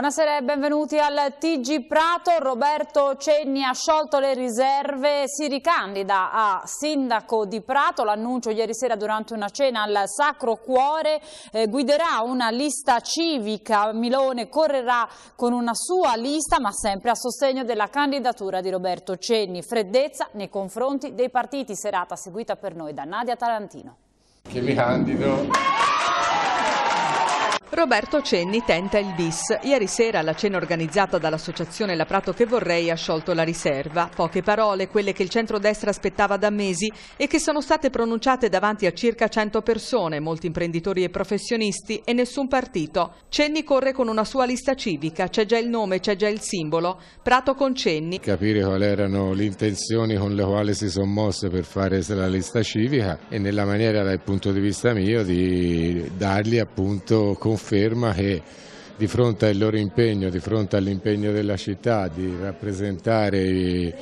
Buonasera e benvenuti al TG Prato. Roberto Cenni ha sciolto le riserve, si ricandida a sindaco di Prato. L'annuncio ieri sera durante una cena al Sacro Cuore eh, guiderà una lista civica. Milone correrà con una sua lista ma sempre a sostegno della candidatura di Roberto Cenni. Freddezza nei confronti dei partiti, serata seguita per noi da Nadia Tarantino. Che mi candido. Roberto Cenni tenta il bis. Ieri sera la cena organizzata dall'associazione La Prato che vorrei ha sciolto la riserva. Poche parole, quelle che il centrodestra aspettava da mesi e che sono state pronunciate davanti a circa 100 persone, molti imprenditori e professionisti e nessun partito. Cenni corre con una sua lista civica, c'è già il nome, c'è già il simbolo. Prato con Cenni. Capire quali erano le intenzioni con le quali si sono mosse per fare la lista civica e nella maniera dal punto di vista mio di dargli appunto conferenza conferma che di fronte al loro impegno, di fronte all'impegno della città di rappresentare i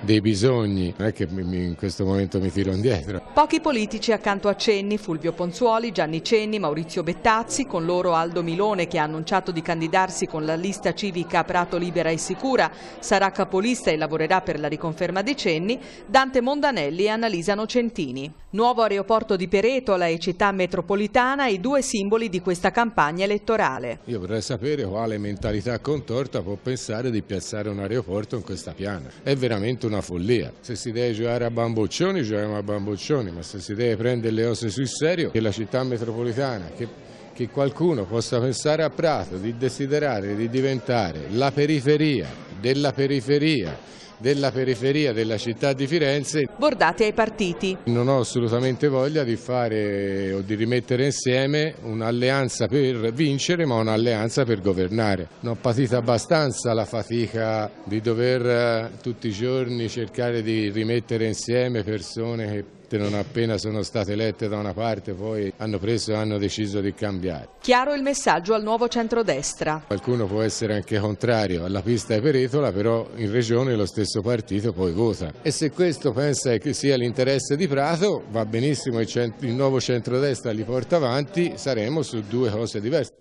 dei bisogni, non è che in questo momento mi tiro indietro. Pochi politici accanto a Cenni, Fulvio Ponzuoli, Gianni Cenni, Maurizio Bettazzi, con loro Aldo Milone che ha annunciato di candidarsi con la lista civica Prato Libera e Sicura, sarà capolista e lavorerà per la riconferma dei Cenni, Dante Mondanelli e Annalisa Nocentini. Nuovo aeroporto di Peretola e città metropolitana, i due simboli di questa campagna elettorale. Io vorrei sapere quale mentalità contorta può pensare di piazzare un aeroporto in questa piana. È veramente una una follia. Se si deve giocare a bamboccioni, giochiamo a bamboccioni, ma se si deve prendere le cose sul serio, che la città metropolitana, che, che qualcuno possa pensare a Prato di desiderare di diventare la periferia della periferia della periferia della città di Firenze. Bordate ai partiti. Non ho assolutamente voglia di fare o di rimettere insieme un'alleanza per vincere ma un'alleanza per governare. Non ho patito abbastanza la fatica di dover eh, tutti i giorni cercare di rimettere insieme persone che scelte non appena sono state elette da una parte poi hanno preso e hanno deciso di cambiare. Chiaro il messaggio al nuovo centrodestra. Qualcuno può essere anche contrario alla pista e peretola, però in regione lo stesso partito poi vota. E se questo pensa che sia l'interesse di Prato, va benissimo, il, cent il nuovo centrodestra li porta avanti, saremo su due cose diverse.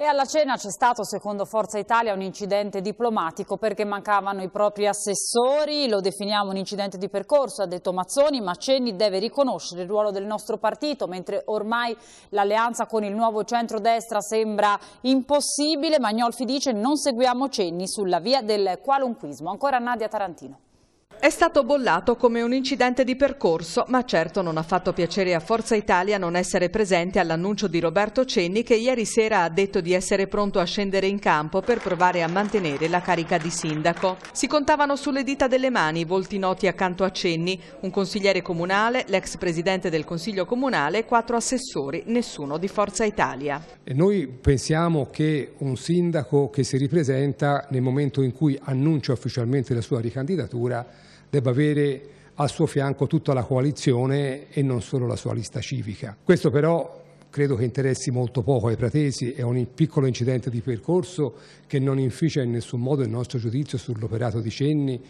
E alla cena c'è stato, secondo Forza Italia, un incidente diplomatico perché mancavano i propri assessori, lo definiamo un incidente di percorso, ha detto Mazzoni, ma Cenni deve riconoscere il ruolo del nostro partito, mentre ormai l'alleanza con il nuovo centrodestra sembra impossibile, Magnolfi dice non seguiamo Cenni sulla via del qualunquismo. Ancora Nadia Tarantino. È stato bollato come un incidente di percorso, ma certo non ha fatto piacere a Forza Italia non essere presente all'annuncio di Roberto Cenni che ieri sera ha detto di essere pronto a scendere in campo per provare a mantenere la carica di sindaco. Si contavano sulle dita delle mani i volti noti accanto a Cenni, un consigliere comunale, l'ex presidente del Consiglio Comunale e quattro assessori, nessuno di Forza Italia. E noi pensiamo che un sindaco che si ripresenta nel momento in cui annuncia ufficialmente la sua ricandidatura debba avere al suo fianco tutta la coalizione e non solo la sua lista civica. Questo però credo che interessi molto poco ai pratesi, è un piccolo incidente di percorso che non inficia in nessun modo il nostro giudizio sull'operato di Cenni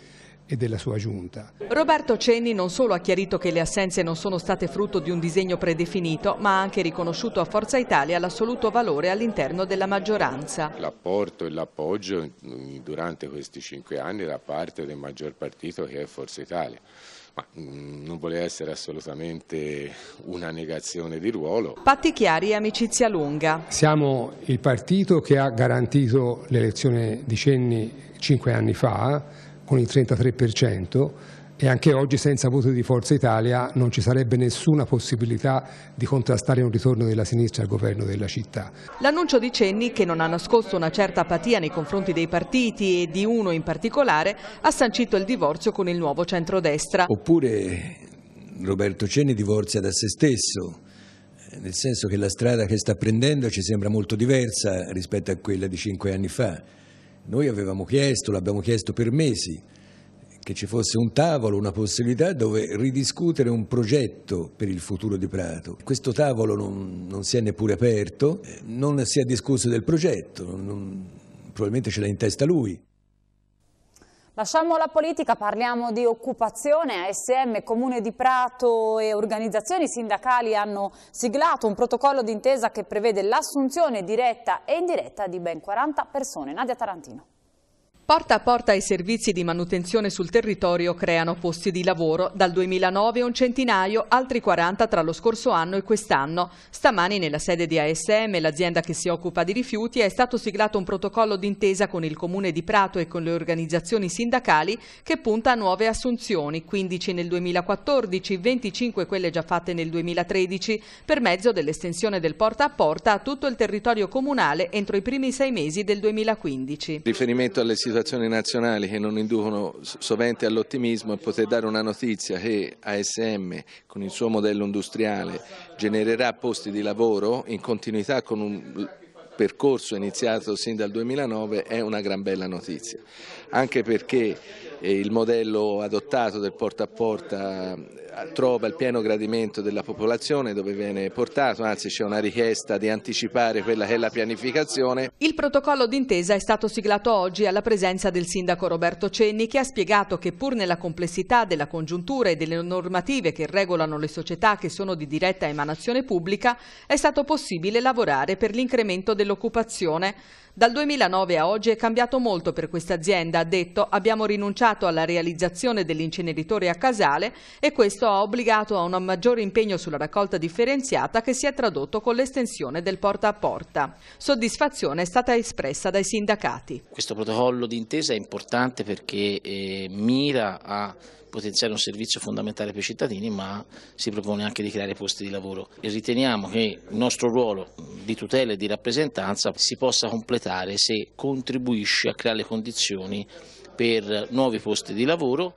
e della sua giunta. Roberto Cenni non solo ha chiarito che le assenze non sono state frutto di un disegno predefinito, ma ha anche riconosciuto a Forza Italia l'assoluto valore all'interno della maggioranza. L'apporto e l'appoggio mm, durante questi cinque anni da parte del maggior partito che è Forza Italia. Ma mm, non voleva essere assolutamente una negazione di ruolo. Patti chiari e amicizia lunga. Siamo il partito che ha garantito l'elezione di Cenni cinque anni fa, con il 33% e anche oggi senza voto di Forza Italia non ci sarebbe nessuna possibilità di contrastare un ritorno della sinistra al governo della città. L'annuncio di Cenni, che non ha nascosto una certa apatia nei confronti dei partiti e di uno in particolare, ha sancito il divorzio con il nuovo centrodestra. Oppure Roberto Cenni divorzia da se stesso, nel senso che la strada che sta prendendo ci sembra molto diversa rispetto a quella di cinque anni fa. Noi avevamo chiesto, l'abbiamo chiesto per mesi, che ci fosse un tavolo, una possibilità dove ridiscutere un progetto per il futuro di Prato. Questo tavolo non, non si è neppure aperto, eh, non si è discusso del progetto, non, probabilmente ce l'ha in testa lui. Lasciamo la politica, parliamo di occupazione. ASM, Comune di Prato e organizzazioni sindacali hanno siglato un protocollo d'intesa che prevede l'assunzione diretta e indiretta di ben 40 persone. Nadia Tarantino. Porta a porta i servizi di manutenzione sul territorio creano posti di lavoro. Dal 2009 un centinaio, altri 40 tra lo scorso anno e quest'anno. Stamani nella sede di ASM, l'azienda che si occupa di rifiuti, è stato siglato un protocollo d'intesa con il Comune di Prato e con le organizzazioni sindacali che punta a nuove assunzioni, 15 nel 2014, 25 quelle già fatte nel 2013, per mezzo dell'estensione del porta a porta a tutto il territorio comunale entro i primi sei mesi del 2015. Riferimento alle situazioni quotazioni nazionali che non inducono sovente all'ottimismo e poter dare una notizia che ASM con il suo modello industriale genererà posti di lavoro in continuità con un percorso iniziato sin dal 2009 è una gran bella notizia, anche perché eh, il modello adottato del porta a porta trova il pieno gradimento della popolazione dove viene portato, anzi c'è una richiesta di anticipare quella che è la pianificazione. Il protocollo d'intesa è stato siglato oggi alla presenza del sindaco Roberto Cenni che ha spiegato che pur nella complessità della congiuntura e delle normative che regolano le società che sono di diretta emanazione pubblica è stato possibile lavorare per l'incremento dell'occupazione. Dal 2009 a oggi è cambiato molto per questa azienda, ha detto abbiamo rinunciato alla realizzazione dell'inceneritore a Casale e questo ha obbligato a un maggiore impegno sulla raccolta differenziata che si è tradotto con l'estensione del porta a porta. Soddisfazione è stata espressa dai sindacati. Questo protocollo d'intesa è importante perché eh, mira a potenziare un servizio fondamentale per i cittadini, ma si propone anche di creare posti di lavoro. E riteniamo che il nostro ruolo di tutela e di rappresentanza si possa completare se contribuisce a creare le condizioni per nuovi posti di lavoro.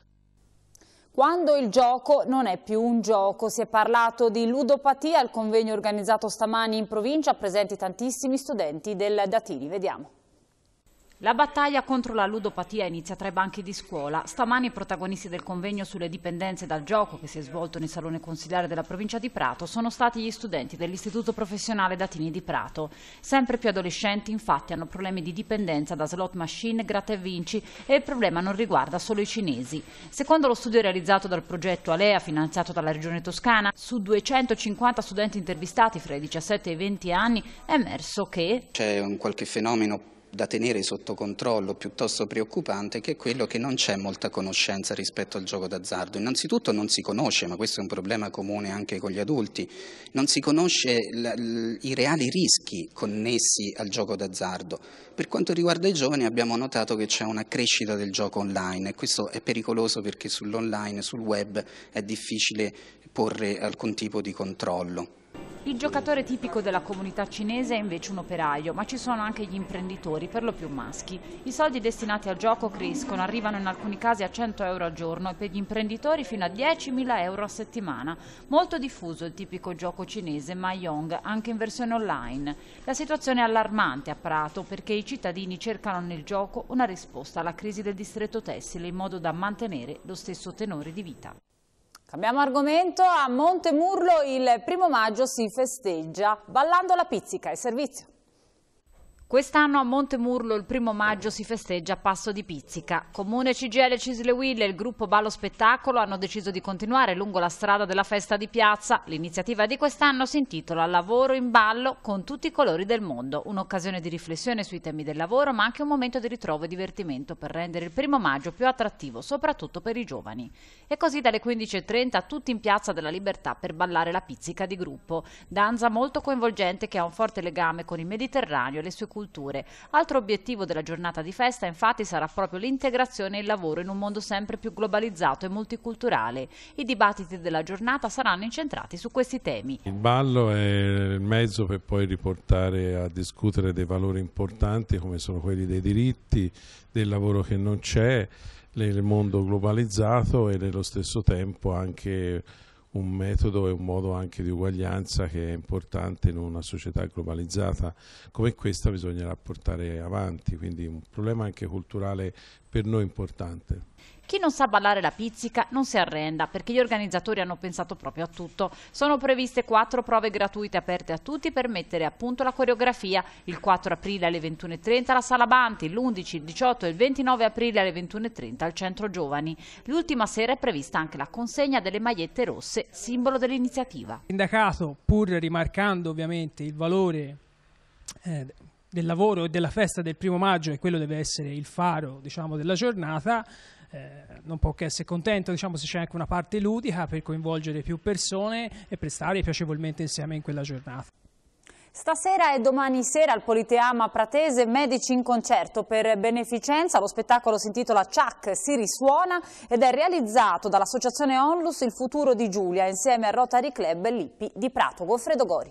Quando il gioco non è più un gioco, si è parlato di ludopatia al convegno organizzato stamani in provincia, presenti tantissimi studenti del Datini, vediamo. La battaglia contro la ludopatia inizia tra i banchi di scuola. Stamani i protagonisti del convegno sulle dipendenze dal gioco che si è svolto nel Salone Consigliare della provincia di Prato sono stati gli studenti dell'Istituto Professionale Datini di Prato. Sempre più adolescenti infatti hanno problemi di dipendenza da slot machine, gratta e vinci e il problema non riguarda solo i cinesi. Secondo lo studio realizzato dal progetto Alea finanziato dalla Regione Toscana, su 250 studenti intervistati fra i 17 e i 20 anni è emerso che c'è un qualche fenomeno da tenere sotto controllo piuttosto preoccupante che è quello che non c'è molta conoscenza rispetto al gioco d'azzardo. Innanzitutto non si conosce, ma questo è un problema comune anche con gli adulti, non si conosce i reali rischi connessi al gioco d'azzardo. Per quanto riguarda i giovani abbiamo notato che c'è una crescita del gioco online e questo è pericoloso perché sull'online, sul web è difficile porre alcun tipo di controllo. Il giocatore tipico della comunità cinese è invece un operaio, ma ci sono anche gli imprenditori, per lo più maschi. I soldi destinati al gioco crescono, arrivano in alcuni casi a 100 euro al giorno e per gli imprenditori fino a 10.000 euro a settimana. Molto diffuso il tipico gioco cinese Mahjong, anche in versione online. La situazione è allarmante a Prato perché i cittadini cercano nel gioco una risposta alla crisi del distretto tessile in modo da mantenere lo stesso tenore di vita. Cambiamo argomento, a Montemurlo il primo maggio si festeggia ballando la pizzica e servizio. Quest'anno a Montemurlo il primo maggio si festeggia a passo di pizzica. Comune CGL Will e il gruppo Ballo Spettacolo hanno deciso di continuare lungo la strada della festa di piazza. L'iniziativa di quest'anno si intitola Lavoro in ballo con tutti i colori del mondo. Un'occasione di riflessione sui temi del lavoro ma anche un momento di ritrovo e divertimento per rendere il primo maggio più attrattivo soprattutto per i giovani. E così dalle 15.30 tutti in piazza della libertà per ballare la pizzica di gruppo. Danza molto coinvolgente che ha un forte legame con il Mediterraneo e le sue culture culture. Altro obiettivo della giornata di festa infatti sarà proprio l'integrazione e il lavoro in un mondo sempre più globalizzato e multiculturale. I dibattiti della giornata saranno incentrati su questi temi. Il ballo è il mezzo per poi riportare a discutere dei valori importanti come sono quelli dei diritti, del lavoro che non c'è, nel mondo globalizzato e nello stesso tempo anche un metodo e un modo anche di uguaglianza che è importante in una società globalizzata come questa bisognerà portare avanti, quindi un problema anche culturale per noi importante. Chi non sa ballare la pizzica non si arrenda perché gli organizzatori hanno pensato proprio a tutto. Sono previste quattro prove gratuite aperte a tutti per mettere a punto la coreografia. Il 4 aprile alle 21.30 alla Sala Banti, l'11, il 18 e il 29 aprile alle 21.30 al Centro Giovani. L'ultima sera è prevista anche la consegna delle magliette rosse, simbolo dell'iniziativa. Il sindacato, pur rimarcando ovviamente il valore eh, del lavoro e della festa del primo maggio e quello deve essere il faro diciamo, della giornata, eh, non può che essere contento diciamo, se c'è anche una parte ludica per coinvolgere più persone e per stare piacevolmente insieme in quella giornata. Stasera e domani sera al Politeama Pratese Medici in concerto per beneficenza. Lo spettacolo si intitola Ciac si risuona ed è realizzato dall'associazione Onlus Il futuro di Giulia insieme al Rotary Club Lippi di Prato. Goffredo Gori.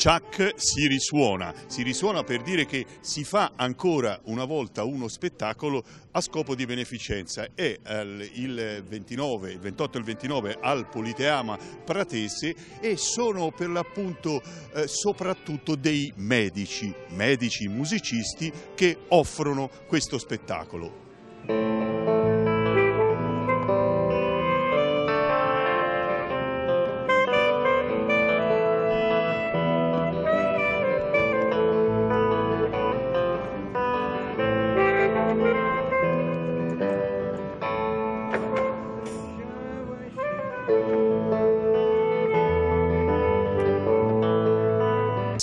Chuck si risuona, si risuona per dire che si fa ancora una volta uno spettacolo a scopo di beneficenza e il, 29, il 28 e il 29 al Politeama Pratese e sono per l'appunto eh, soprattutto dei medici, medici musicisti che offrono questo spettacolo.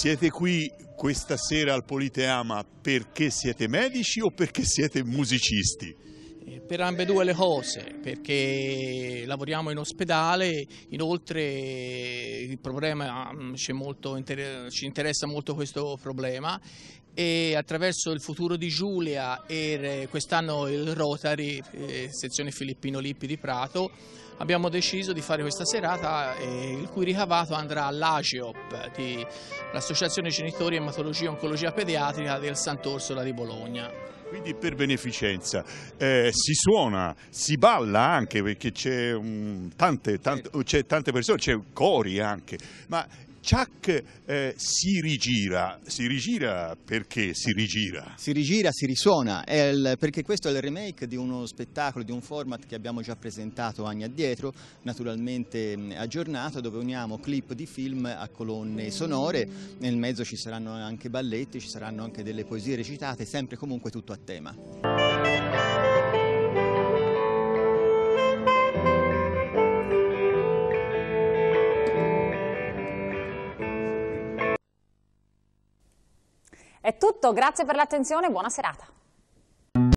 Siete qui questa sera al Politeama perché siete medici o perché siete musicisti? Eh, per ambedue le cose, perché lavoriamo in ospedale, inoltre il problema mm, molto, ci interessa molto questo problema e attraverso il futuro di Giulia e quest'anno il Rotary, eh, sezione Filippino Lippi di Prato, abbiamo deciso di fare questa serata eh, il cui ricavato andrà all'AGEOP, l'Associazione Genitori Ematologia e Oncologia Pediatrica del Sant'Orsola di Bologna. Quindi per beneficenza eh, si suona, si balla anche perché c'è tante, tante, tante persone, c'è cori anche, ma Chuck eh, si rigira, si rigira perché si rigira? Si rigira, si risuona, il, perché questo è il remake di uno spettacolo, di un format che abbiamo già presentato anni addietro, naturalmente aggiornato, dove uniamo clip di film a colonne sonore, nel mezzo ci saranno anche balletti, ci saranno anche delle poesie recitate, sempre comunque tutto a tema. tutto, grazie per l'attenzione e buona serata.